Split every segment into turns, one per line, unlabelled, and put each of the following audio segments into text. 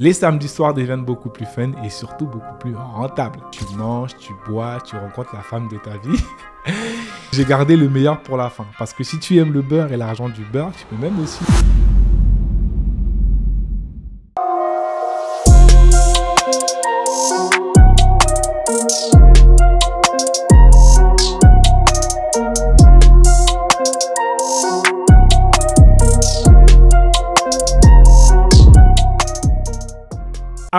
Les samedis soirs deviennent beaucoup plus fun et surtout beaucoup plus rentables. Tu manges, tu bois, tu rencontres la femme de ta vie. J'ai gardé le meilleur pour la fin parce que si tu aimes le beurre et l'argent du beurre, tu peux même aussi...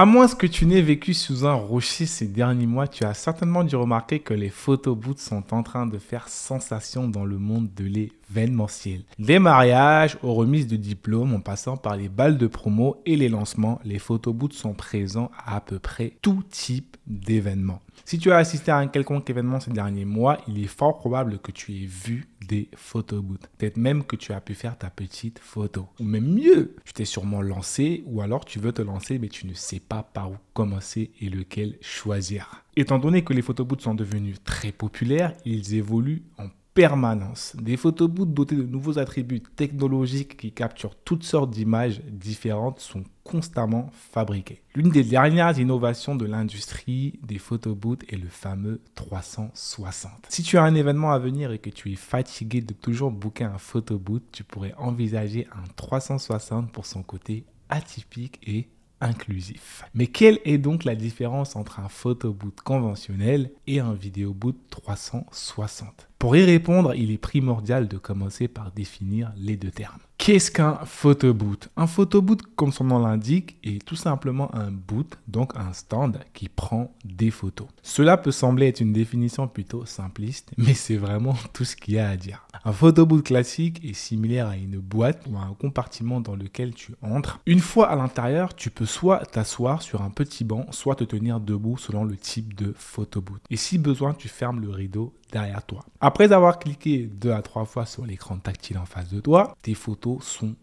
À moins que tu n'aies vécu sous un rocher ces derniers mois, tu as certainement dû remarquer que les photobooths sont en train de faire sensation dans le monde de l'événementiel. Des mariages aux remises de diplômes en passant par les balles de promo et les lancements, les photobooths sont présents à peu près tout type d'événements. Si tu as assisté à un quelconque événement ces derniers mois, il est fort probable que tu aies vu photo photobooths. Peut-être même que tu as pu faire ta petite photo. Ou même mieux, tu t'es sûrement lancé ou alors tu veux te lancer mais tu ne sais pas par où commencer et lequel choisir. Étant donné que les photobooths sont devenus très populaires, ils évoluent en permanence. Des photobooths dotés de nouveaux attributs technologiques qui capturent toutes sortes d'images différentes sont constamment fabriqués. L'une des dernières innovations de l'industrie des photobooths est le fameux 360. Si tu as un événement à venir et que tu es fatigué de toujours booker un photobooth, tu pourrais envisager un 360 pour son côté atypique et inclusif. Mais quelle est donc la différence entre un boot conventionnel et un vidéoboot 360 Pour y répondre, il est primordial de commencer par définir les deux termes. Qu'est-ce qu'un photoboot Un photoboot, comme son nom l'indique, est tout simplement un boot, donc un stand qui prend des photos. Cela peut sembler être une définition plutôt simpliste, mais c'est vraiment tout ce qu'il y a à dire. Un photoboot classique est similaire à une boîte ou à un compartiment dans lequel tu entres. Une fois à l'intérieur, tu peux soit t'asseoir sur un petit banc, soit te tenir debout selon le type de photoboot. Et si besoin, tu fermes le rideau derrière toi. Après avoir cliqué deux à trois fois sur l'écran tactile en face de toi, tes photos sont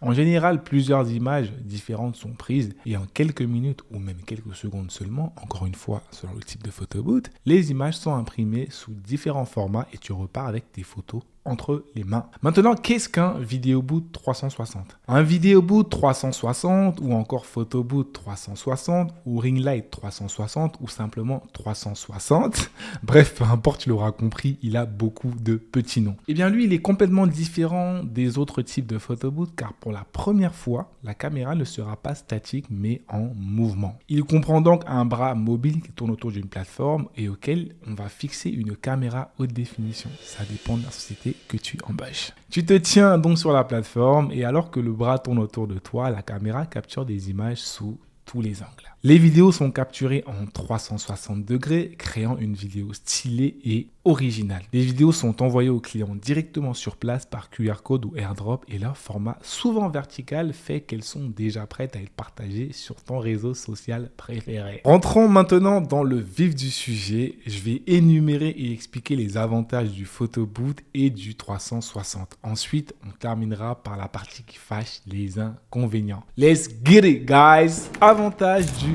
en général, plusieurs images différentes sont prises et en quelques minutes ou même quelques secondes seulement, encore une fois selon le type de boot les images sont imprimées sous différents formats et tu repars avec tes photos entre les mains. Maintenant, qu'est-ce qu'un vidéo VideoBoot 360 Un vidéo boot 360 ou encore photo boot 360 ou ring light 360 ou simplement 360, bref, peu importe, tu l'auras compris, il a beaucoup de petits noms. Et eh bien lui, il est complètement différent des autres types de photo boot car pour la première fois, la caméra ne sera pas statique mais en mouvement. Il comprend donc un bras mobile qui tourne autour d'une plateforme et auquel on va fixer une caméra haute définition. Ça dépend de la société que tu embauches. Tu te tiens donc sur la plateforme et alors que le bras tourne autour de toi, la caméra capture des images sous tous les angles. Les vidéos sont capturées en 360 degrés, créant une vidéo stylée et originale. Les vidéos sont envoyées aux clients directement sur place par QR code ou airdrop et leur format souvent vertical fait qu'elles sont déjà prêtes à être partagées sur ton réseau social préféré. Rentrons maintenant dans le vif du sujet. Je vais énumérer et expliquer les avantages du photo boot et du 360. Ensuite, on terminera par la partie qui fâche les inconvénients. Let's get it guys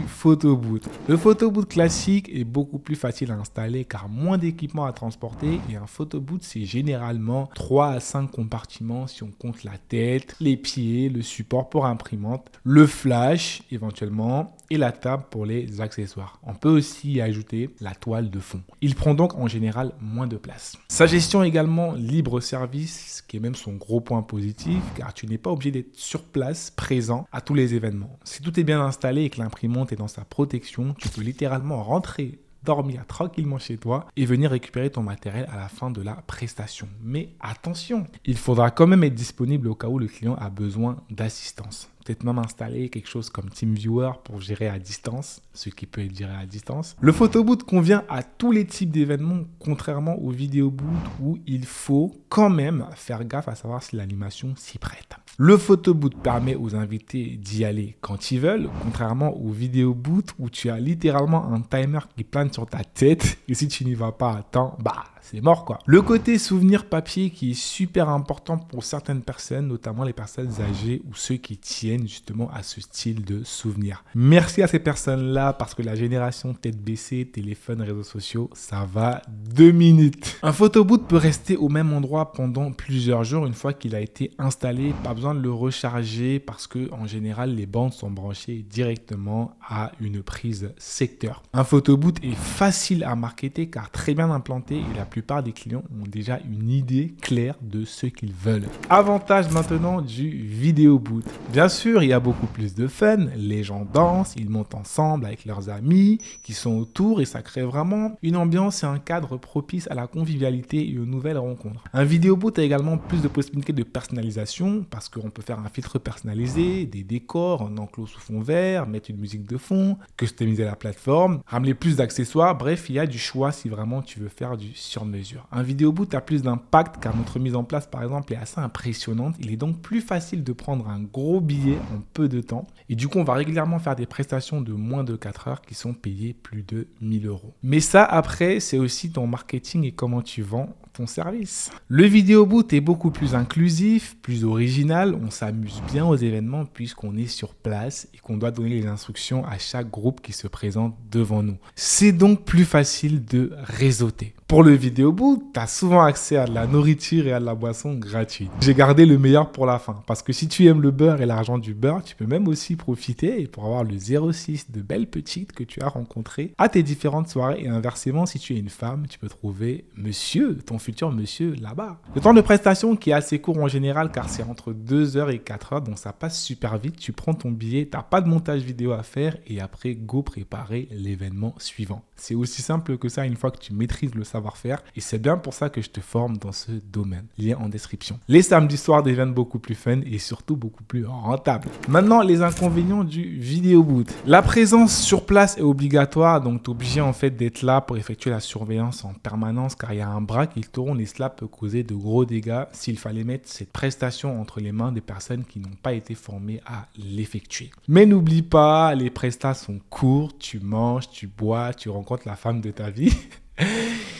photoboot. Le photoboot classique est beaucoup plus facile à installer car moins d'équipements à transporter et un photoboot c'est généralement 3 à 5 compartiments si on compte la tête, les pieds, le support pour imprimante, le flash éventuellement et la table pour les accessoires. On peut aussi y ajouter la toile de fond. Il prend donc en général moins de place. Sa gestion également libre service, ce qui est même son gros point positif, car tu n'es pas obligé d'être sur place, présent à tous les événements. Si tout est bien installé et que l'imprimante est dans sa protection, tu peux littéralement rentrer dormir tranquillement chez toi et venir récupérer ton matériel à la fin de la prestation. Mais attention, il faudra quand même être disponible au cas où le client a besoin d'assistance peut-être même installer quelque chose comme TeamViewer pour gérer à distance, ce qui peut être géré à distance. Le photo boot convient à tous les types d'événements, contrairement au vidéo booth où il faut quand même faire gaffe à savoir si l'animation s'y prête. Le photo boot permet aux invités d'y aller quand ils veulent, contrairement au vidéo booth où tu as littéralement un timer qui plane sur ta tête et si tu n'y vas pas à temps, bah c'est mort quoi. Le côté souvenir papier qui est super important pour certaines personnes, notamment les personnes âgées ou ceux qui tiennent justement à ce style de souvenir. Merci à ces personnes-là parce que la génération tête baissée, téléphone, réseaux sociaux, ça va deux minutes. Un photoboot peut rester au même endroit pendant plusieurs jours une fois qu'il a été installé, pas besoin de le recharger parce que en général les bandes sont branchées directement à une prise secteur. Un photoboot est facile à marketer car très bien implanté et la plus plupart des clients ont déjà une idée claire de ce qu'ils veulent. Avantage maintenant du vidéo boot. Bien sûr, il y a beaucoup plus de fun, les gens dansent, ils montent ensemble avec leurs amis qui sont autour et ça crée vraiment une ambiance et un cadre propice à la convivialité et aux nouvelles rencontres. Un vidéo boot a également plus de possibilités de personnalisation parce qu'on peut faire un filtre personnalisé, des décors, un enclos sous fond vert, mettre une musique de fond, customiser la plateforme, ramener plus d'accessoires, bref, il y a du choix si vraiment tu veux faire du sur mesure. Un boot a plus d'impact car notre mise en place par exemple est assez impressionnante. Il est donc plus facile de prendre un gros billet en peu de temps. Et du coup, on va régulièrement faire des prestations de moins de 4 heures qui sont payées plus de 1000 euros. Mais ça, après, c'est aussi ton marketing et comment tu vends service. Le vidéo boot est beaucoup plus inclusif, plus original, on s'amuse bien aux événements puisqu'on est sur place et qu'on doit donner les instructions à chaque groupe qui se présente devant nous. C'est donc plus facile de réseauter. Pour le vidéo boot, tu as souvent accès à de la nourriture et à de la boisson gratuite. J'ai gardé le meilleur pour la fin parce que si tu aimes le beurre et l'argent du beurre, tu peux même aussi profiter pour avoir le 06 de belles petites que tu as rencontrées à tes différentes soirées et inversement si tu es une femme, tu peux trouver monsieur ton monsieur là-bas. Le temps de prestation qui est assez court en général car c'est entre 2h et 4h donc ça passe super vite. Tu prends ton billet, t'as pas de montage vidéo à faire et après go préparer l'événement suivant. C'est aussi simple que ça une fois que tu maîtrises le savoir-faire et c'est bien pour ça que je te forme dans ce domaine. Lien en description. Les samedis soirs deviennent beaucoup plus fun et surtout beaucoup plus rentable. Maintenant les inconvénients du vidéo boot. La présence sur place est obligatoire donc es obligé en fait d'être là pour effectuer la surveillance en permanence car il y a un bras qui et cela peut causer de gros dégâts s'il fallait mettre cette prestation entre les mains des personnes qui n'ont pas été formées à l'effectuer. Mais n'oublie pas, les prestats sont courts, tu manges, tu bois, tu rencontres la femme de ta vie.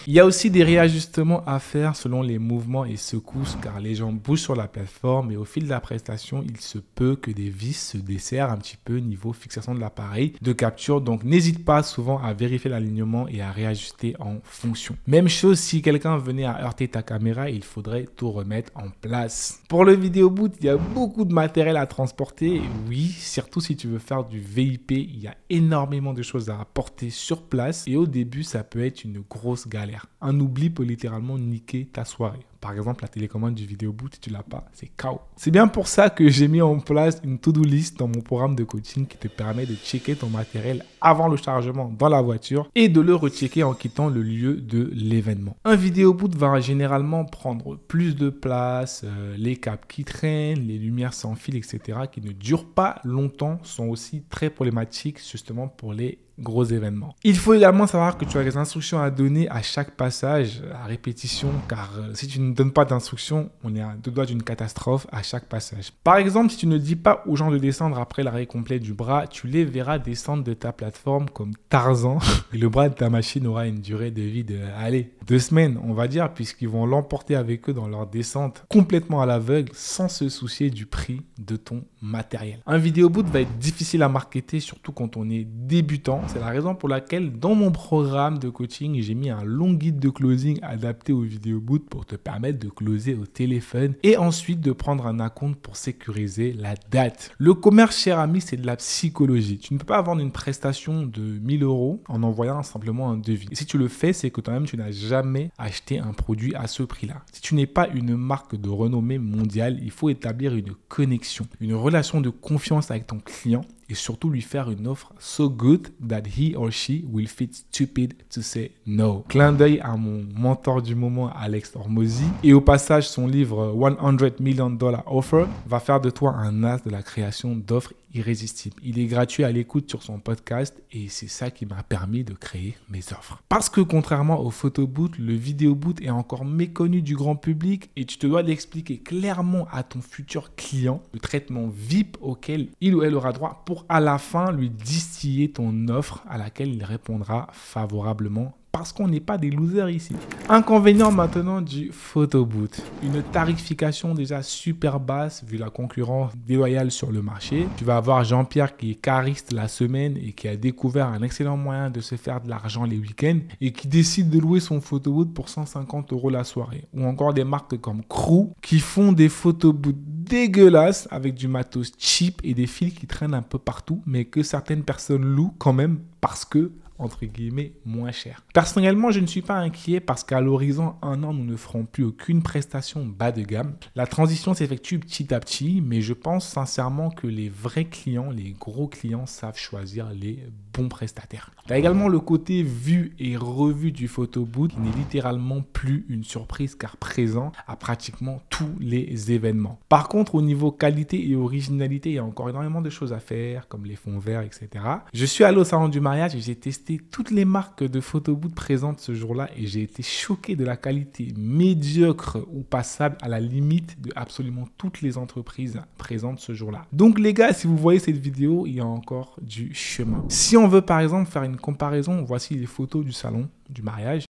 Il y a aussi des réajustements à faire selon les mouvements et secousses car les gens bougent sur la plateforme et au fil de la prestation, il se peut que des vis se desserrent un petit peu niveau fixation de l'appareil de capture. Donc n'hésite pas souvent à vérifier l'alignement et à réajuster en fonction. Même chose si quelqu'un venait à heurter ta caméra, il faudrait tout remettre en place. Pour le vidéo boot, il y a beaucoup de matériel à transporter. Oui, surtout si tu veux faire du VIP, il y a énormément de choses à apporter sur place et au début, ça peut être une grosse galère. Un oubli peut littéralement niquer ta soirée. Par exemple, la télécommande du vidéoboot, si tu l'as pas, c'est KO. C'est bien pour ça que j'ai mis en place une to-do list dans mon programme de coaching qui te permet de checker ton matériel avant le chargement dans la voiture et de le rechecker en quittant le lieu de l'événement. Un vidéoboot va généralement prendre plus de place, euh, les câbles qui traînent, les lumières sans fil, etc., qui ne durent pas longtemps, sont aussi très problématiques justement pour les gros événements. Il faut également savoir que tu as des instructions à donner à chaque passage, à répétition, car euh, si tu ne donnes pas d'instructions, on est à deux doigts d'une catastrophe à chaque passage. Par exemple, si tu ne dis pas aux gens de descendre après l'arrêt complet du bras, tu les verras descendre de ta plateforme comme Tarzan. Et le bras de ta machine aura une durée de vie de, allez, deux semaines, on va dire, puisqu'ils vont l'emporter avec eux dans leur descente complètement à l'aveugle sans se soucier du prix de ton matériel. Un vidéo boot va être difficile à marketer, surtout quand on est débutant. C'est la raison pour laquelle dans mon programme de coaching, j'ai mis un long guide de closing adapté au vidéo boot pour te permettre de closer au téléphone et ensuite de prendre un acompte pour sécuriser la date. Le commerce, cher ami, c'est de la psychologie. Tu ne peux pas vendre une prestation de 1000 euros en envoyant simplement un devis. si tu le fais, c'est que toi-même, tu n'as jamais jamais acheter un produit à ce prix-là. Si tu n'es pas une marque de renommée mondiale, il faut établir une connexion, une relation de confiance avec ton client et surtout lui faire une offre so good that he or she will feel stupid to say no. Clin d'œil à mon mentor du moment, Alex Hormozy. Et au passage, son livre 100 Million Dollar Offer va faire de toi un as de la création d'offres irrésistible. Il est gratuit à l'écoute sur son podcast et c'est ça qui m'a permis de créer mes offres. Parce que contrairement au photo booth, le vidéo boot est encore méconnu du grand public et tu te dois d'expliquer clairement à ton futur client le traitement VIP auquel il ou elle aura droit pour à la fin lui distiller ton offre à laquelle il répondra favorablement parce qu'on n'est pas des losers ici. Inconvénient maintenant du boot Une tarification déjà super basse vu la concurrence déloyale sur le marché. Tu vas avoir Jean-Pierre qui est cariste la semaine et qui a découvert un excellent moyen de se faire de l'argent les week-ends et qui décide de louer son photoboot pour 150 euros la soirée. Ou encore des marques comme Crew qui font des photoboots dégueulasses avec du matos cheap et des fils qui traînent un peu partout mais que certaines personnes louent quand même parce que entre guillemets, moins cher. Personnellement, je ne suis pas inquiet parce qu'à l'horizon un an, nous ne ferons plus aucune prestation bas de gamme. La transition s'effectue petit à petit, mais je pense sincèrement que les vrais clients, les gros clients, savent choisir les bons prestataires. y également le côté vu et revu du photoboot qui n'est littéralement plus une surprise car présent à pratiquement tous les événements. Par contre, au niveau qualité et originalité, il y a encore énormément de choses à faire, comme les fonds verts, etc. Je suis allé au salon du mariage et j'ai testé toutes les marques de photoboot présentes ce jour-là et j'ai été choqué de la qualité médiocre ou passable à la limite de absolument toutes les entreprises présentes ce jour-là. Donc les gars, si vous voyez cette vidéo, il y a encore du chemin. Si on veut par exemple faire une comparaison, voici les photos du salon du mariage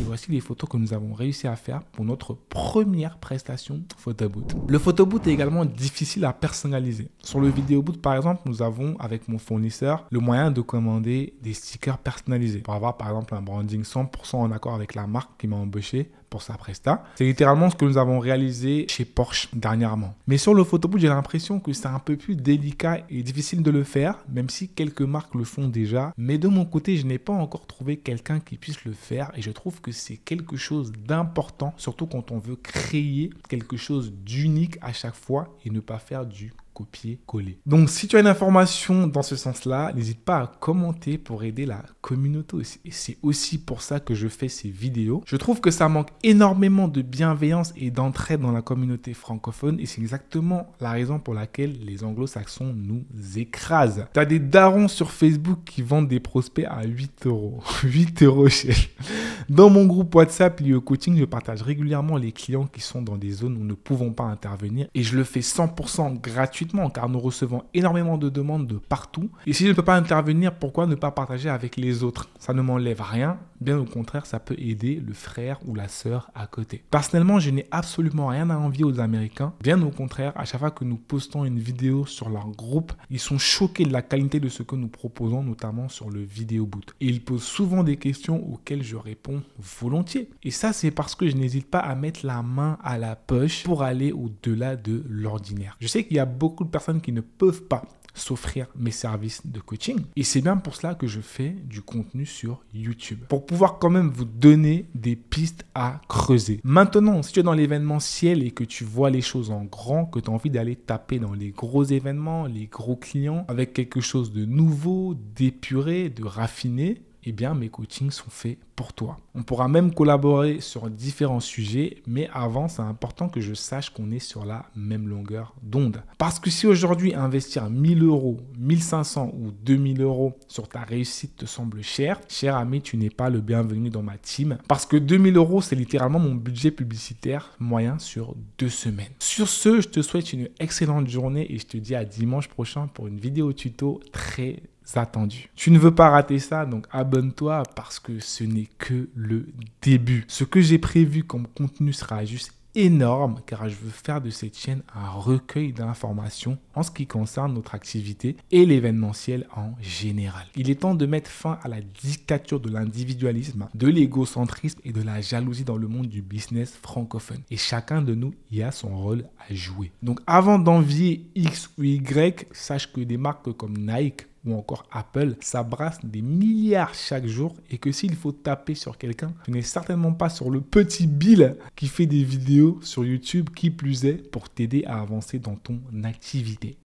et voici les photos que nous avons réussi à faire pour notre première prestation photoboot. Le photoboot est également difficile à personnaliser. Sur le boot, par exemple, nous avons avec mon fournisseur le moyen de commander des stickers personnalisés pour avoir par exemple un branding 100% en accord avec la marque qui m'a embauché, sa presta. C'est littéralement ce que nous avons réalisé chez Porsche dernièrement. Mais sur le photoboot, j'ai l'impression que c'est un peu plus délicat et difficile de le faire, même si quelques marques le font déjà. Mais de mon côté, je n'ai pas encore trouvé quelqu'un qui puisse le faire et je trouve que c'est quelque chose d'important, surtout quand on veut créer quelque chose d'unique à chaque fois et ne pas faire du copier-coller. Donc si tu as une information dans ce sens-là, n'hésite pas à commenter pour aider la communauté Et c'est aussi pour ça que je fais ces vidéos. Je trouve que ça manque énormément de bienveillance et d'entraide dans la communauté francophone et c'est exactement la raison pour laquelle les anglo-saxons nous écrasent. Tu as des darons sur Facebook qui vendent des prospects à 8 euros. 8 euros chez... Dans mon groupe WhatsApp lié coaching, je partage régulièrement les clients qui sont dans des zones où nous ne pouvons pas intervenir et je le fais 100% gratuitement car nous recevons énormément de demandes de partout. Et si je ne peux pas intervenir, pourquoi ne pas partager avec les autres Ça ne m'enlève rien, bien au contraire, ça peut aider le frère ou la sœur à côté. Personnellement, je n'ai absolument rien à envier aux Américains, bien au contraire, à chaque fois que nous postons une vidéo sur leur groupe, ils sont choqués de la qualité de ce que nous proposons, notamment sur le vidéo boot. Et ils posent souvent des questions auxquelles je réponds volontiers. Et ça, c'est parce que je n'hésite pas à mettre la main à la poche pour aller au-delà de l'ordinaire. Je sais qu'il y a beaucoup de personnes qui ne peuvent pas s'offrir mes services de coaching. Et c'est bien pour cela que je fais du contenu sur YouTube. Pour pouvoir quand même vous donner des pistes à creuser. Maintenant, si tu es dans l'événementiel et que tu vois les choses en grand, que tu as envie d'aller taper dans les gros événements, les gros clients, avec quelque chose de nouveau, d'épuré, de raffiné, eh bien mes coachings sont faits pour toi. On pourra même collaborer sur différents sujets, mais avant, c'est important que je sache qu'on est sur la même longueur d'onde. Parce que si aujourd'hui investir 1000 euros, 1500 ou 2000 euros sur ta réussite te semble cher, cher ami, tu n'es pas le bienvenu dans ma team. Parce que 2000 euros, c'est littéralement mon budget publicitaire moyen sur deux semaines. Sur ce, je te souhaite une excellente journée et je te dis à dimanche prochain pour une vidéo tuto très Attendu. Tu ne veux pas rater ça, donc abonne-toi parce que ce n'est que le début. Ce que j'ai prévu comme contenu sera juste énorme car je veux faire de cette chaîne un recueil d'informations en ce qui concerne notre activité et l'événementiel en général. Il est temps de mettre fin à la dictature de l'individualisme, de l'égocentrisme et de la jalousie dans le monde du business francophone. Et chacun de nous y a son rôle à jouer. Donc avant d'envier X ou Y, sache que des marques comme Nike, ou encore Apple, ça des milliards chaque jour et que s'il faut taper sur quelqu'un, tu n'es certainement pas sur le petit Bill qui fait des vidéos sur YouTube qui plus est pour t'aider à avancer dans ton activité.